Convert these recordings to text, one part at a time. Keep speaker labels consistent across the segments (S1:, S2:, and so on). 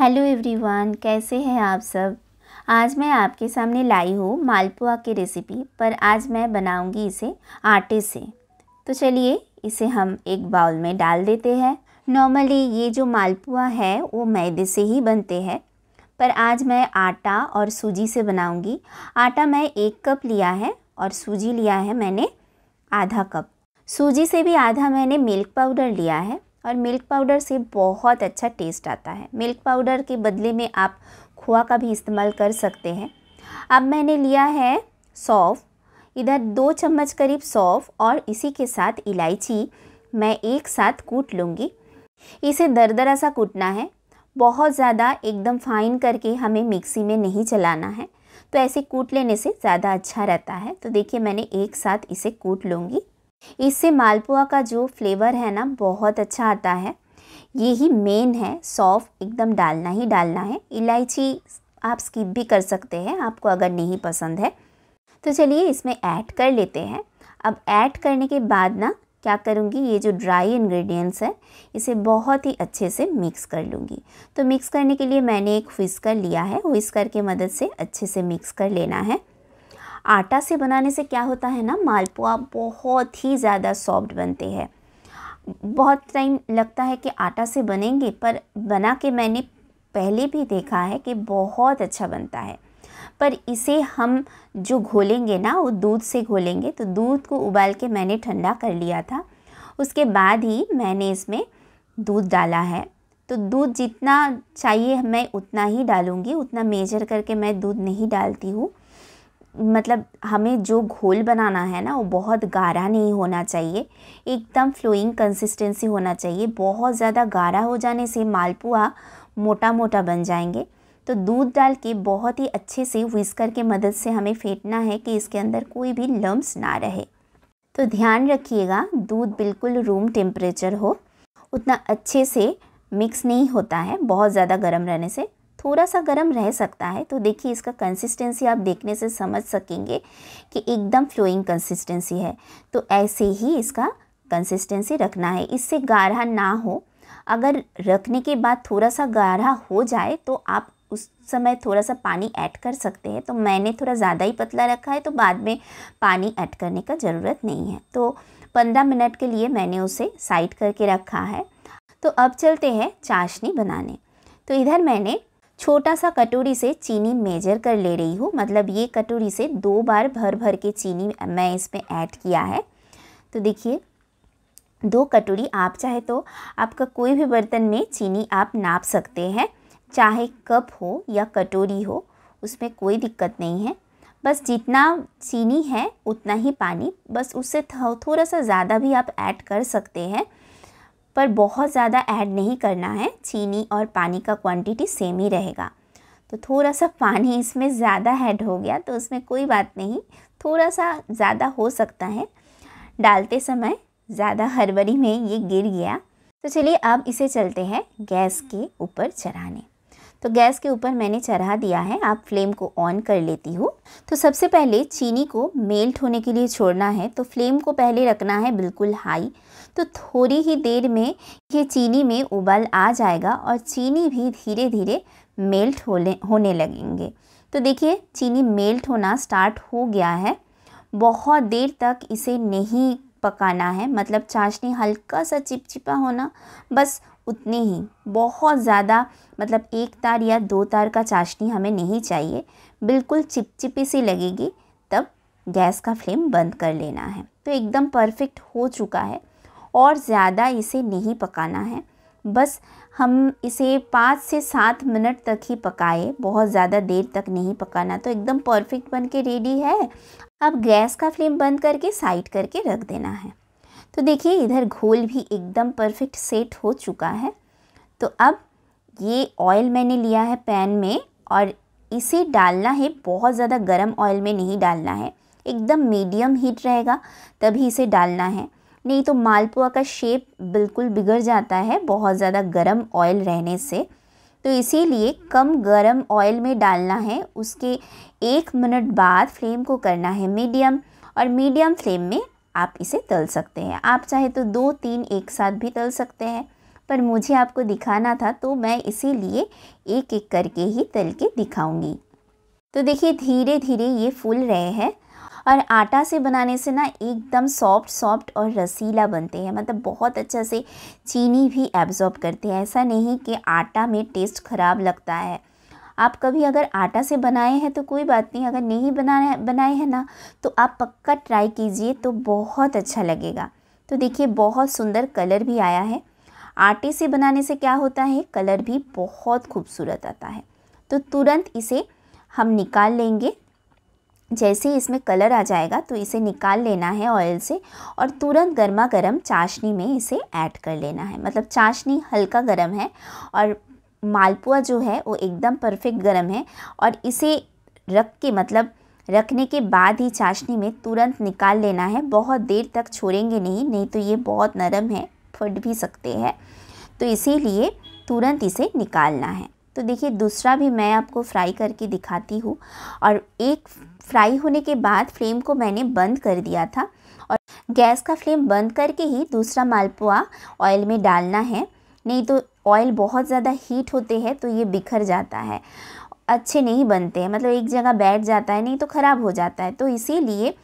S1: hello everyone कैसे हैं आप सब आज मैं आपके सामने लाई हूँ मालपुआ की रेसिपी पर आज मैं बनाऊंगी इसे आटे से तो चलिए इसे हम एक बाउल में डाल देते हैं नॉर्मली ये जो मालपुआ है वो मैदे से ही बनते हैं पर आज मैं आटा और सूजी से बनाऊंगी आटा मैं एक कप लिया है और सूजी लिया है मैंने आधा कप सूजी से भी आधा मैंने मिल्क पाउडर लिया है और मिल्क पाउडर से बहुत अच्छा टेस्ट आता है मिल्क पाउडर के बदले में आप खोआ का भी इस्तेमाल कर सकते हैं अब मैंने लिया है सौफ़ इधर दो चम्मच करीब सौफ़ और इसी के साथ इलायची मैं एक साथ कूट लूँगी इसे दरदरा सा कूटना है बहुत ज़्यादा एकदम फाइन करके हमें मिक्सी में नहीं चलाना है तो ऐसे कूट लेने से ज़्यादा अच्छा रहता है तो देखिए मैंने एक साथ इसे कूट लूँगी इससे मालपुआ का जो फ्लेवर है ना बहुत अच्छा आता है ये ही मेन है सौफ एकदम डालना ही डालना है इलायची आप स्किप भी कर सकते हैं आपको अगर नहीं पसंद है तो चलिए इसमें ऐड कर लेते हैं अब ऐड करने के बाद ना क्या करूँगी ये जो ड्राई इंग्रेडिएंट्स है इसे बहुत ही अच्छे से मिक्स कर लूँगी तो मिक्स करने के लिए मैंने एक व्हिस्कर लिया है व्हिस्कर के मदद से अच्छे से मिक्स कर लेना है आटा से बनाने से क्या होता है ना मालपुआ बहुत ही ज़्यादा सॉफ्ट बनते हैं बहुत टाइम लगता है कि आटा से बनेंगे पर बना के मैंने पहले भी देखा है कि बहुत अच्छा बनता है पर इसे हम जो घोलेंगे ना वो दूध से घोलेंगे तो दूध को उबाल के मैंने ठंडा कर लिया था उसके बाद ही मैंने इसमें दूध डाला है तो दूध जितना चाहिए मैं उतना ही डालूँगी उतना मेजर करके मैं दूध नहीं डालती हूँ मतलब हमें जो घोल बनाना है ना वो बहुत गाढ़ा नहीं होना चाहिए एकदम फ्लोइंग कंसिस्टेंसी होना चाहिए बहुत ज़्यादा गाढ़ा हो जाने से मालपुआ मोटा मोटा बन जाएंगे तो दूध डाल के बहुत ही अच्छे से विस्कर के मदद से हमें फेंटना है कि इसके अंदर कोई भी लम्ब ना रहे तो ध्यान रखिएगा दूध बिल्कुल रूम टेम्परेचर हो उतना अच्छे से मिक्स नहीं होता है बहुत ज़्यादा गर्म रहने से थोड़ा सा गर्म रह सकता है तो देखिए इसका कंसिस्टेंसी आप देखने से समझ सकेंगे कि एकदम फ्लोइंग कंसिस्टेंसी है तो ऐसे ही इसका कंसिस्टेंसी रखना है इससे गाढ़ा ना हो अगर रखने के बाद थोड़ा सा गाढ़ा हो जाए तो आप उस समय थोड़ा सा पानी ऐड कर सकते हैं तो मैंने थोड़ा ज़्यादा ही पतला रखा है तो बाद में पानी ऐड करने का ज़रूरत नहीं है तो पंद्रह मिनट के लिए मैंने उसे साइड करके रखा है तो अब चलते हैं चाशनी बनाने तो इधर मैंने छोटा सा कटोरी से चीनी मेजर कर ले रही हूँ मतलब ये कटोरी से दो बार भर भर के चीनी मैं इसमें ऐड किया है तो देखिए दो कटोरी आप चाहे तो आपका कोई भी बर्तन में चीनी आप नाप सकते हैं चाहे कप हो या कटोरी हो उसमें कोई दिक्कत नहीं है बस जितना चीनी है उतना ही पानी बस उससे थोड़ा सा ज़्यादा भी आप ऐड कर सकते हैं पर बहुत ज़्यादा ऐड नहीं करना है चीनी और पानी का क्वांटिटी सेम ही रहेगा तो थोड़ा सा पानी इसमें ज़्यादा ऐड हो गया तो उसमें कोई बात नहीं थोड़ा सा ज़्यादा हो सकता है डालते समय ज़्यादा हड़बड़ी में ये गिर गया तो चलिए अब इसे चलते हैं गैस के ऊपर चढ़ाने तो गैस के ऊपर मैंने चढ़ा दिया है आप फ्लेम को ऑन कर लेती हो तो सबसे पहले चीनी को मेल्ट होने के लिए छोड़ना है तो फ्लेम को पहले रखना है बिल्कुल हाई तो थोड़ी ही देर में ये चीनी में उबाल आ जाएगा और चीनी भी धीरे धीरे मेल्ट होने होने लगेंगे तो देखिए चीनी मेल्ट होना स्टार्ट हो गया है बहुत देर तक इसे नहीं पकाना है मतलब चाशनी हल्का सा चिपचिपा होना बस उतने ही बहुत ज़्यादा मतलब एक तार या दो तार का चाशनी हमें नहीं चाहिए बिल्कुल चिपचिपी सी लगेगी तब गैस का फ्लेम बंद कर लेना है तो एकदम परफेक्ट हो चुका है और ज़्यादा इसे नहीं पकाना है बस हम इसे पाँच से सात मिनट तक ही पकाए बहुत ज़्यादा देर तक नहीं पकाना तो एकदम परफेक्ट बन के रेडी है अब गैस का फ्लेम बंद करके साइड करके रख देना है तो देखिए इधर घोल भी एकदम परफेक्ट सेट हो चुका है तो अब ये ऑयल मैंने लिया है पैन में और इसे डालना है बहुत ज़्यादा गर्म ऑयल में नहीं डालना है एकदम मीडियम हीट रहेगा तभी इसे डालना है नहीं तो मालपुआ का शेप बिल्कुल बिगड़ जाता है बहुत ज़्यादा गर्म ऑयल रहने से तो इसीलिए कम गर्म ऑयल में डालना है उसके एक मिनट बाद फ्लेम को करना है मीडियम और मीडियम फ्लेम में आप इसे तल सकते हैं आप चाहे तो दो तीन एक साथ भी तल सकते हैं पर मुझे आपको दिखाना था तो मैं इसीलिए एक एक करके ही तल के दिखाऊंगी तो देखिए धीरे धीरे ये फूल रहे हैं और आटा से बनाने से ना एकदम सॉफ्ट सॉफ्ट और रसीला बनते हैं मतलब बहुत अच्छा से चीनी भी एब्जॉर्ब करते हैं ऐसा नहीं कि आटा में टेस्ट ख़राब लगता है आप कभी अगर आटा से बनाए हैं तो कोई बात नहीं अगर नहीं बनाए बनाए हैं ना तो आप पक्का ट्राई कीजिए तो बहुत अच्छा लगेगा तो देखिए बहुत सुंदर कलर भी आया है आटे से बनाने से क्या होता है कलर भी बहुत खूबसूरत आता है तो तुरंत इसे हम निकाल लेंगे जैसे ही इसमें कलर आ जाएगा तो इसे निकाल लेना है ऑयल से और तुरंत गर्मा गर्म चाशनी में इसे ऐड कर लेना है मतलब चाशनी हल्का गर्म है और मालपुआ जो है वो एकदम परफेक्ट गर्म है और इसे रख के मतलब रखने के बाद ही चाशनी में तुरंत निकाल लेना है बहुत देर तक छोड़ेंगे नहीं नहीं तो ये बहुत नरम है फट भी सकते हैं तो इसीलिए तुरंत इसे निकालना है तो देखिए दूसरा भी मैं आपको फ्राई करके दिखाती हूँ और एक फ्राई होने के बाद फ्लेम को मैंने बंद कर दिया था और गैस का फ्लेम बंद करके ही दूसरा मालपुआ ऑयल में डालना है नहीं तो ऑयल बहुत ज़्यादा हीट होते हैं तो ये बिखर जाता है अच्छे नहीं बनते हैं मतलब एक जगह बैठ जाता है नहीं तो ख़राब हो जाता है तो इसीलिए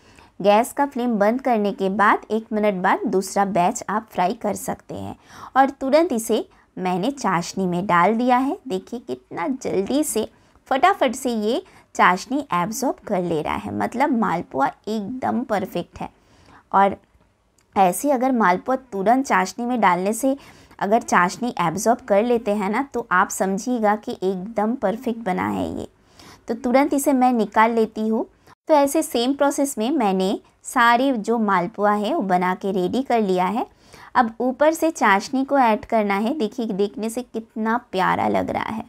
S1: गैस का फ्लेम बंद करने के बाद एक मिनट बाद दूसरा बैच आप फ्राई कर सकते हैं और तुरंत इसे मैंने चाशनी में डाल दिया है देखिए कितना जल्दी से फटाफट से ये चाशनी एब्जॉर्ब कर ले रहा है मतलब मालपुआ एकदम परफेक्ट है और ऐसे अगर मालपुआ तुरंत चाशनी में डालने से अगर चाशनी एब्जॉर्ब कर लेते हैं ना तो आप समझिएगा कि एकदम परफेक्ट बना है ये तो तुरंत इसे मैं निकाल लेती हूँ तो ऐसे सेम प्रोसेस में मैंने सारे जो मालपुआ है वो बना के रेडी कर लिया है अब ऊपर से चाशनी को ऐड करना है देखिए देखने से कितना प्यारा लग रहा है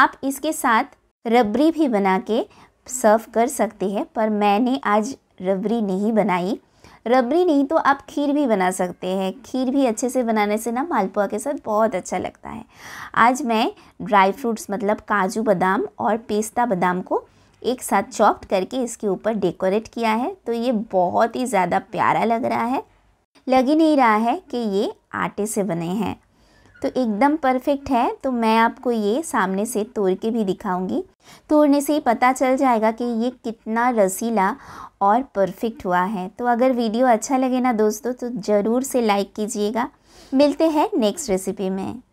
S1: आप इसके साथ रबड़ी भी बना के सर्व कर सकते हैं पर मैंने आज रबड़ी नहीं बनाई रबड़ी नहीं तो आप खीर भी बना सकते हैं खीर भी अच्छे से बनाने से ना मालपुआ के साथ बहुत अच्छा लगता है आज मैं ड्राई फ्रूट्स मतलब काजू बादाम और पेस्ता बादाम को एक साथ चॉप्ड करके इसके ऊपर डेकोरेट किया है तो ये बहुत ही ज़्यादा प्यारा लग रहा है लग ही नहीं रहा है कि ये आटे से बने हैं तो एकदम परफेक्ट है तो मैं आपको ये सामने से तोड़ के भी दिखाऊंगी तोड़ने से ही पता चल जाएगा कि ये कितना रसीला और परफेक्ट हुआ है तो अगर वीडियो अच्छा लगे ना दोस्तों तो ज़रूर से लाइक कीजिएगा मिलते हैं नेक्स्ट रेसिपी में